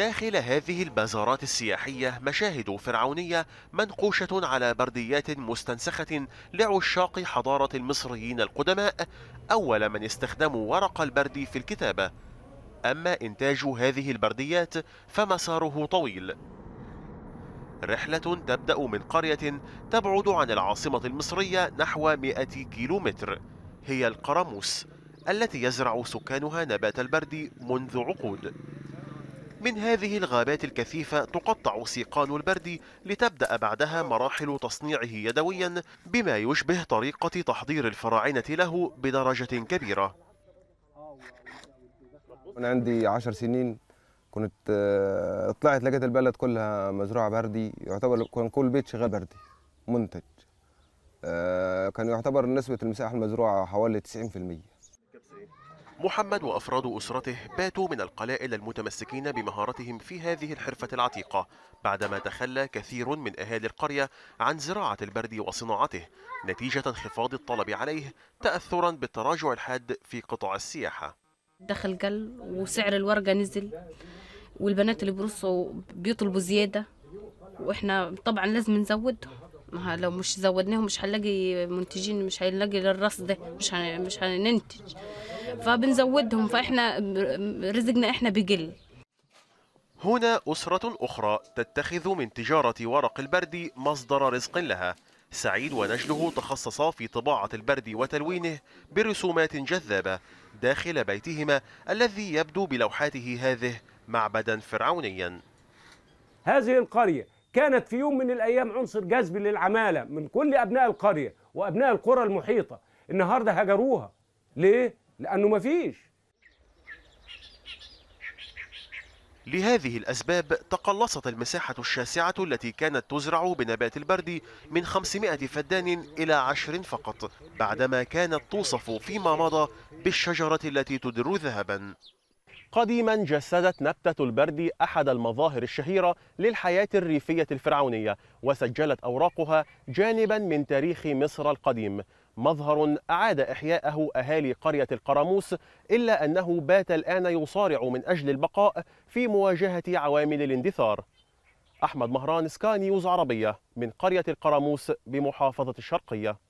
داخل هذه البازارات السياحية مشاهد فرعونية منقوشة على برديات مستنسخة لعشاق حضارة المصريين القدماء أول من استخدموا ورق البردي في الكتابة أما إنتاج هذه البرديات فمساره طويل رحلة تبدأ من قرية تبعد عن العاصمة المصرية نحو 100 كيلومتر هي القرموس التي يزرع سكانها نبات البرد منذ عقود من هذه الغابات الكثيفة تقطع سيقان البرد لتبدأ بعدها مراحل تصنيعه يدويا بما يشبه طريقة تحضير الفراعنة له بدرجة كبيرة أنا عندي عشر سنين كنت آه، طلعت لقيت البلد كلها مزروعة بردي يعتبر كان كل بيت شغال بردي منتج آه، كان يعتبر نسبة المساحة المزروعة حوالي 90% محمد وأفراد أسرته باتوا من القلائل المتمسكين بمهارتهم في هذه الحرفة العتيقة بعدما تخلى كثير من أهالي القرية عن زراعة البرد وصناعته نتيجة انخفاض الطلب عليه تأثرا بالتراجع الحاد في قطاع السياحة دخل قل وسعر الورقة نزل والبنات اللي بيرصوا بيطلبوا زيادة وإحنا طبعا لازم نزودهم ما لو مش زودناهم مش هنلاقي منتجين مش هنلاقي للرص ده مش هن... مش هننتج فبنزودهم فاحنا رزقنا احنا بقل هنا أسرة أخرى تتخذ من تجارة ورق البرد مصدر رزق لها سعيد ونجله تخصصا في طباعة البرد وتلوينه برسومات جذابة داخل بيتهما الذي يبدو بلوحاته هذه معبدا فرعونيا هذه القرية كانت في يوم من الأيام عنصر جذب للعمالة من كل أبناء القرية وأبناء القرى المحيطة النهاردة هجروها ليه؟ لأنه مفيش لهذه الأسباب تقلصت المساحة الشاسعة التي كانت تزرع بنبات البرد من 500 فدان إلى 10 فقط بعدما كانت توصف فيما مضى بالشجرة التي تدر ذهباً قديما جسدت نبتة البرد أحد المظاهر الشهيرة للحياة الريفية الفرعونية وسجلت أوراقها جانبا من تاريخ مصر القديم مظهر أعاد إحياءه أهالي قرية القراموس إلا أنه بات الآن يصارع من أجل البقاء في مواجهة عوامل الاندثار أحمد مهران سكاي نيوز عربية من قرية القراموس بمحافظة الشرقية